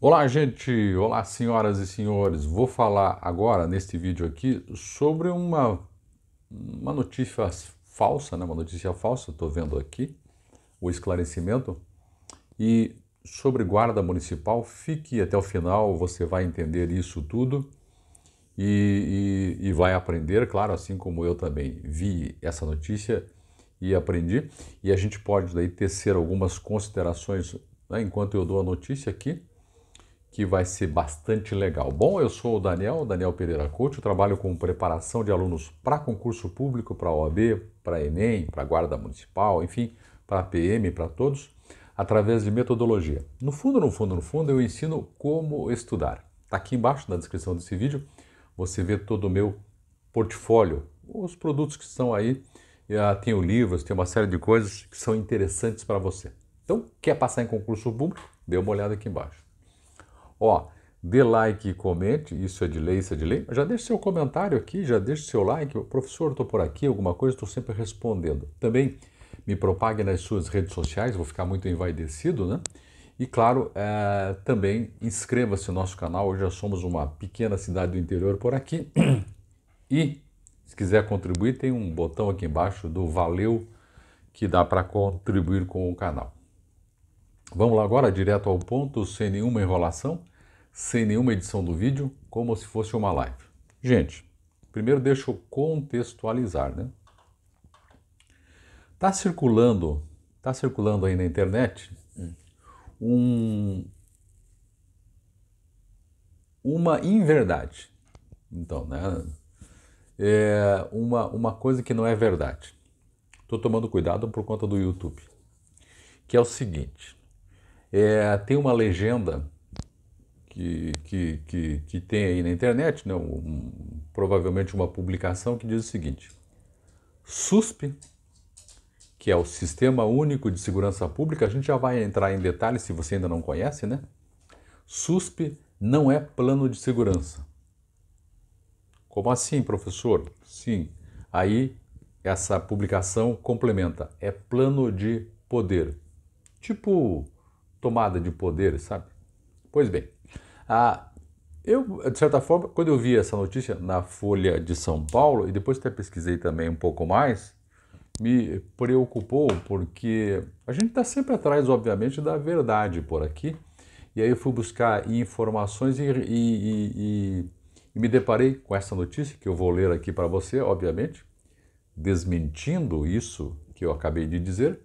Olá, gente! Olá, senhoras e senhores! Vou falar agora, neste vídeo aqui, sobre uma, uma notícia falsa, né? uma notícia falsa, estou vendo aqui, o esclarecimento, e sobre guarda municipal, fique até o final, você vai entender isso tudo e, e, e vai aprender, claro, assim como eu também vi essa notícia e aprendi, e a gente pode daí tecer algumas considerações né? enquanto eu dou a notícia aqui, que vai ser bastante legal. Bom, eu sou o Daniel, Daniel Pereira Couto, trabalho com preparação de alunos para concurso público, para OAB, para ENEM, para Guarda Municipal, enfim, para PM, para todos, através de metodologia. No fundo, no fundo, no fundo, eu ensino como estudar. Está aqui embaixo na descrição desse vídeo, você vê todo o meu portfólio, os produtos que estão aí, ah, tem livros, tem uma série de coisas que são interessantes para você. Então, quer passar em concurso público? Dê uma olhada aqui embaixo. Ó, dê like e comente, isso é de lei, isso é de lei. Já deixe seu comentário aqui, já deixe seu like. Professor, estou por aqui, alguma coisa, estou sempre respondendo. Também me propague nas suas redes sociais, vou ficar muito envaidecido, né? E claro, é, também inscreva-se no nosso canal. Hoje já somos uma pequena cidade do interior por aqui. E se quiser contribuir, tem um botão aqui embaixo do Valeu que dá para contribuir com o canal. Vamos lá agora direto ao ponto, sem nenhuma enrolação sem nenhuma edição do vídeo, como se fosse uma live. Gente, primeiro deixa eu contextualizar, né? Tá circulando, tá circulando aí na internet um uma inverdade. Então, né? É uma, uma coisa que não é verdade. Estou tomando cuidado por conta do YouTube. Que é o seguinte: é, tem uma legenda que, que, que, que tem aí na internet, né, um, provavelmente uma publicação que diz o seguinte: SUSP, que é o Sistema Único de Segurança Pública, a gente já vai entrar em detalhes se você ainda não conhece, né? SUSP não é plano de segurança. Como assim, professor? Sim. Aí essa publicação complementa: é plano de poder. Tipo tomada de poder, sabe? Pois bem, ah, eu, de certa forma, quando eu vi essa notícia na Folha de São Paulo, e depois até pesquisei também um pouco mais, me preocupou porque a gente está sempre atrás, obviamente, da verdade por aqui. E aí eu fui buscar informações e, e, e, e me deparei com essa notícia que eu vou ler aqui para você, obviamente, desmentindo isso que eu acabei de dizer,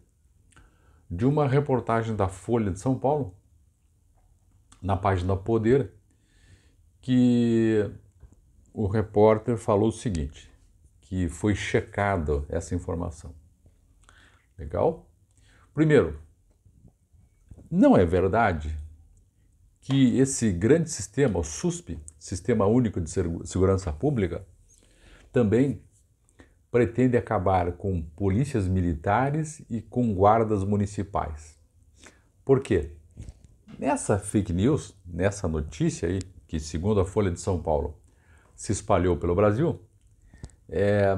de uma reportagem da Folha de São Paulo na página Poder, que o repórter falou o seguinte, que foi checada essa informação. Legal? Primeiro, não é verdade que esse grande sistema, o SUSP, Sistema Único de Segurança Pública, também pretende acabar com polícias militares e com guardas municipais. Por quê? Nessa fake news, nessa notícia aí, que segundo a Folha de São Paulo se espalhou pelo Brasil, é,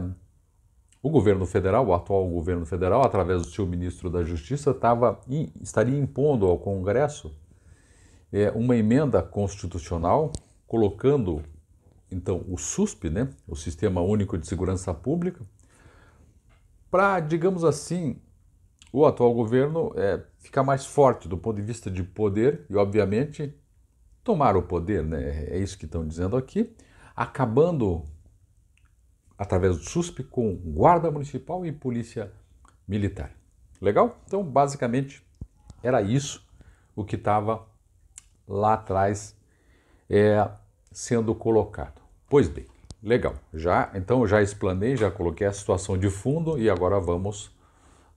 o governo federal, o atual governo federal, através do seu ministro da Justiça, tava, estaria impondo ao Congresso é, uma emenda constitucional colocando, então, o SUSP, né, o Sistema Único de Segurança Pública, para, digamos assim, o atual governo é, ficar mais forte do ponto de vista de poder e, obviamente, tomar o poder, né? é isso que estão dizendo aqui, acabando, através do SUSP, com guarda municipal e polícia militar. Legal? Então, basicamente, era isso o que estava lá atrás é, sendo colocado. Pois bem, legal. Já então já explanei, já coloquei a situação de fundo e agora vamos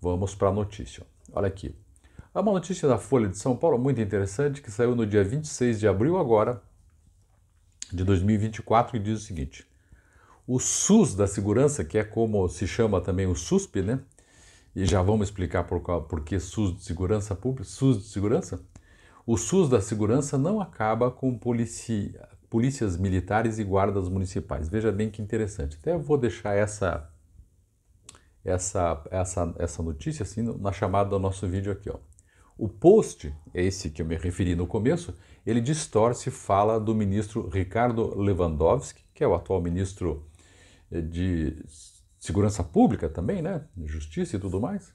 Vamos para a notícia. Olha aqui. Há uma notícia da Folha de São Paulo muito interessante que saiu no dia 26 de abril agora de 2024 e diz o seguinte: o SUS da segurança, que é como se chama também o SUSP, né? E já vamos explicar por, qual, por que SUS de segurança pública, SUS de segurança. O SUS da segurança não acaba com policia, polícias militares e guardas municipais. Veja bem que interessante. Até vou deixar essa essa, essa, essa notícia assim na chamada do nosso vídeo aqui. Ó. O post, é esse que eu me referi no começo, ele distorce fala do ministro Ricardo Lewandowski, que é o atual ministro eh, de Segurança Pública também, né? Justiça e tudo mais,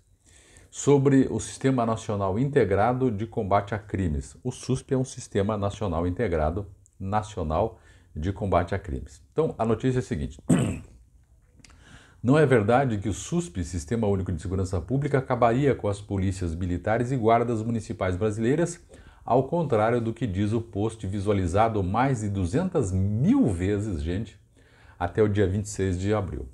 sobre o Sistema Nacional Integrado de Combate a Crimes. O SUSP é um Sistema Nacional Integrado Nacional de Combate a Crimes. Então, a notícia é a seguinte. Não é verdade que o SUSP, Sistema Único de Segurança Pública, acabaria com as polícias militares e guardas municipais brasileiras, ao contrário do que diz o post visualizado mais de 200 mil vezes, gente, até o dia 26 de abril.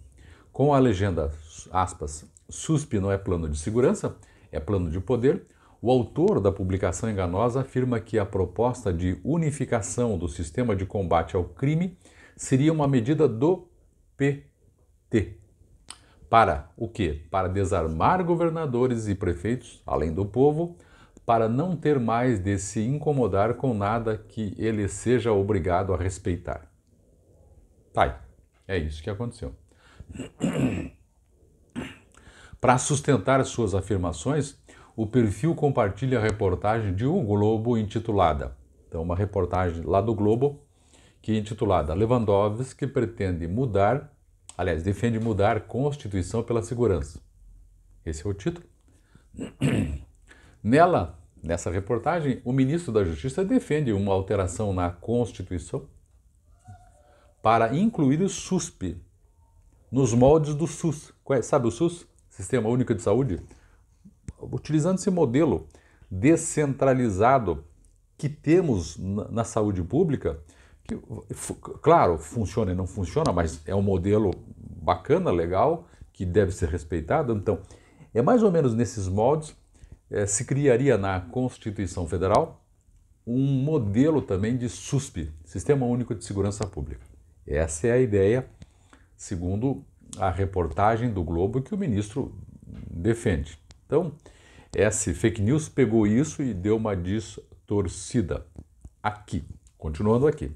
Com a legenda, aspas, SUSP não é plano de segurança, é plano de poder, o autor da publicação enganosa afirma que a proposta de unificação do sistema de combate ao crime seria uma medida do PT, para o quê? Para desarmar governadores e prefeitos, além do povo, para não ter mais de se incomodar com nada que ele seja obrigado a respeitar. Tá, é isso que aconteceu. Para sustentar suas afirmações, o perfil compartilha a reportagem de O um Globo intitulada, então uma reportagem lá do Globo, que é intitulada Lewandowski pretende mudar Aliás, defende mudar Constituição pela segurança. Esse é o título. Nela, nessa reportagem, o ministro da Justiça defende uma alteração na Constituição para incluir o SUSP nos moldes do SUS. É? Sabe o SUS? Sistema Único de Saúde? Utilizando esse modelo descentralizado que temos na saúde pública, que, claro, funciona e não funciona, mas é um modelo bacana, legal, que deve ser respeitado. Então, é mais ou menos nesses moldes é, se criaria na Constituição Federal um modelo também de SUSP, Sistema Único de Segurança Pública. Essa é a ideia, segundo a reportagem do Globo que o ministro defende. Então, essa fake news pegou isso e deu uma distorcida aqui. Continuando aqui.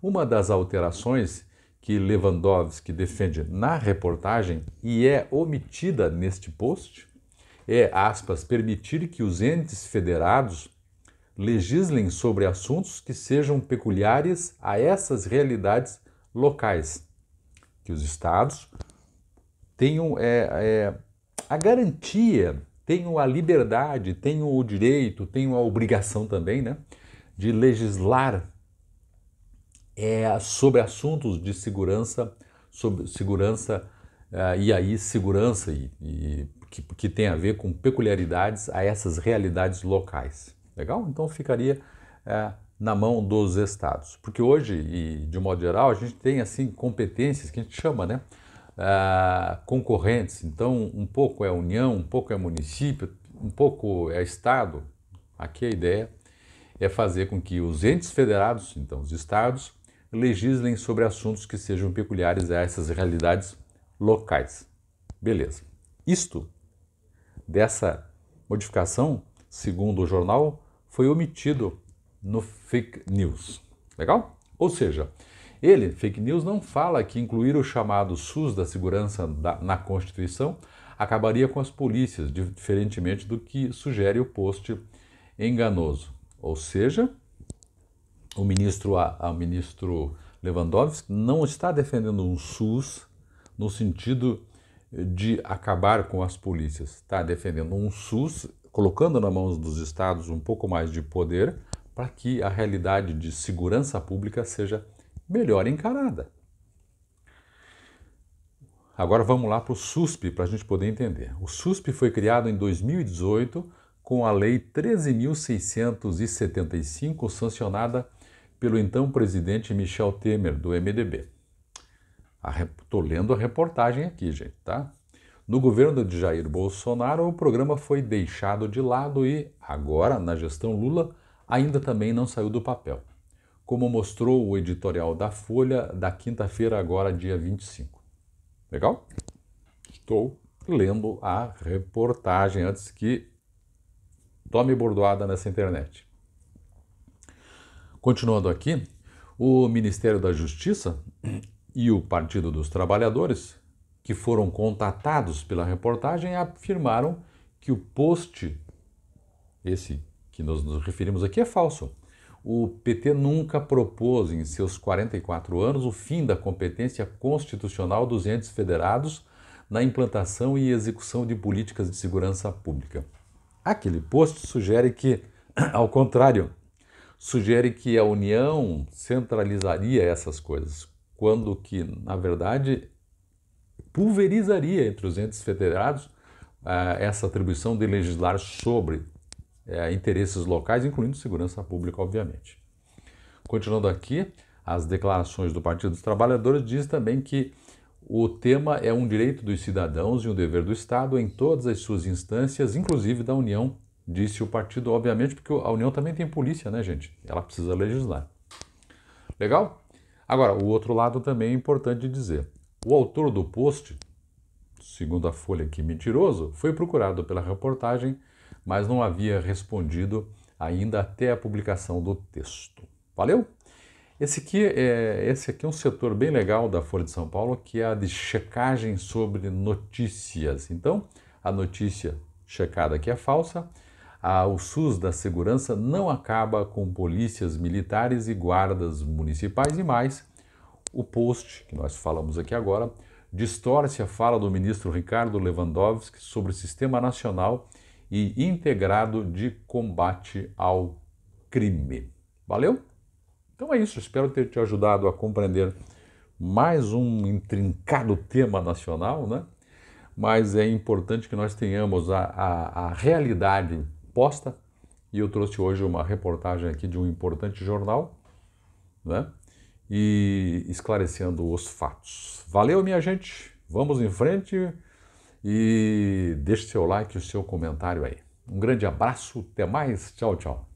Uma das alterações que Lewandowski defende na reportagem e é omitida neste post é, aspas, permitir que os entes federados legislem sobre assuntos que sejam peculiares a essas realidades locais, que os estados tenham é, é, a garantia, tenham a liberdade, tenham o direito, tenham a obrigação também, né, de legislar é sobre assuntos de segurança, sobre segurança uh, e aí segurança e, e que, que, tem a ver com peculiaridades a essas realidades locais. Legal? Então ficaria uh, na mão dos estados, porque hoje e de um modo geral a gente tem assim competências que a gente chama, né? Uh, concorrentes. Então um pouco é união, um pouco é município, um pouco é estado. Aqui a ideia é fazer com que os entes federados, então os estados, legislem sobre assuntos que sejam peculiares a essas realidades locais. Beleza. Isto dessa modificação, segundo o jornal, foi omitido no fake news. Legal? Ou seja, ele, fake news, não fala que incluir o chamado SUS da segurança da, na Constituição acabaria com as polícias, diferentemente do que sugere o post enganoso. Ou seja, o ministro, ao ministro Lewandowski não está defendendo um SUS no sentido de acabar com as polícias, está defendendo um SUS, colocando nas mãos dos estados um pouco mais de poder para que a realidade de segurança pública seja melhor encarada. Agora vamos lá para o SUSP, para a gente poder entender. O SUSP foi criado em 2018 com a Lei 13.675, sancionada pelo então presidente Michel Temer, do MDB. Estou lendo a reportagem aqui, gente, tá? No governo de Jair Bolsonaro, o programa foi deixado de lado e, agora, na gestão Lula, ainda também não saiu do papel, como mostrou o editorial da Folha da quinta-feira, agora dia 25. Legal? Estou lendo a reportagem antes que tome bordoada nessa internet. Continuando aqui, o Ministério da Justiça e o Partido dos Trabalhadores, que foram contatados pela reportagem, afirmaram que o post, esse que nós nos referimos aqui, é falso. O PT nunca propôs, em seus 44 anos, o fim da competência constitucional dos entes federados na implantação e execução de políticas de segurança pública. Aquele post sugere que, ao contrário sugere que a União centralizaria essas coisas, quando que, na verdade, pulverizaria entre os entes federados ah, essa atribuição de legislar sobre eh, interesses locais, incluindo segurança pública, obviamente. Continuando aqui, as declarações do Partido dos Trabalhadores diz também que o tema é um direito dos cidadãos e um dever do Estado em todas as suas instâncias, inclusive da União disse o partido, obviamente, porque a União também tem polícia, né, gente? Ela precisa legislar. Legal? Agora, o outro lado também é importante dizer. O autor do post, segundo a Folha aqui mentiroso, foi procurado pela reportagem, mas não havia respondido ainda até a publicação do texto. Valeu? Esse aqui, é, esse aqui é um setor bem legal da Folha de São Paulo, que é a de checagem sobre notícias. Então, a notícia checada aqui é falsa o SUS da segurança não acaba com polícias militares e guardas municipais e mais. O post que nós falamos aqui agora distorce a fala do ministro Ricardo Lewandowski sobre o Sistema Nacional e Integrado de Combate ao Crime. Valeu? Então é isso, espero ter te ajudado a compreender mais um intrincado tema nacional, né? Mas é importante que nós tenhamos a, a, a realidade e eu trouxe hoje uma reportagem aqui de um importante jornal, né? E esclarecendo os fatos. Valeu, minha gente. Vamos em frente e deixe seu like e o seu comentário aí. Um grande abraço, até mais. Tchau, tchau.